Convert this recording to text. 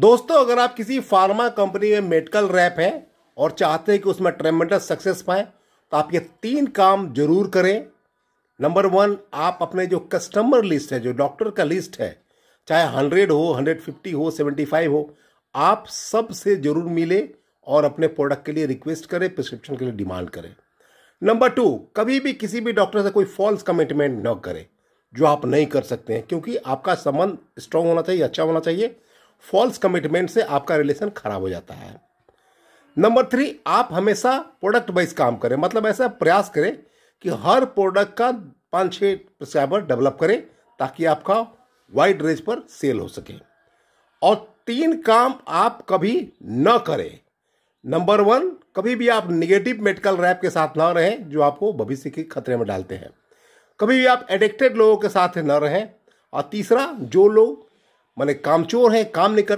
दोस्तों अगर आप किसी फार्मा कंपनी में मेडिकल रैप हैं और चाहते हैं कि उसमें ट्रेमेंडस सक्सेस पाए तो आप ये तीन काम जरूर करें नंबर वन आप अपने जो कस्टमर लिस्ट है जो डॉक्टर का लिस्ट है चाहे हंड्रेड हो हंड्रेड फिफ्टी हो सेवेंटी फाइव हो आप सबसे जरूर मिले और अपने प्रोडक्ट के लिए रिक्वेस्ट करें प्रिस्क्रिप्शन के लिए डिमांड करें नंबर टू कभी भी किसी भी डॉक्टर से कोई फॉल्स कमिटमेंट न करें जो आप नहीं कर सकते हैं क्योंकि आपका संबंध स्ट्रांग होना चाहिए अच्छा होना चाहिए फॉल्स कमिटमेंट से आपका रिलेशन खराब हो जाता है नंबर थ्री आप हमेशा प्रोडक्ट वाइज काम करें मतलब ऐसा प्रयास करें कि हर प्रोडक्ट का पाँच छः सब्सक्राइबर डेवलप करें ताकि आपका वाइड रेंज पर सेल हो सके और तीन काम आप कभी न करें नंबर वन कभी भी आप निगेटिव मेडिकल रैप के साथ ना रहें जो आपको भविष्य के खतरे में डालते हैं कभी भी आप एडिक्टेड लोगों के साथ ना रहें और तीसरा जो लोग माने कामचोर है काम नहीं कर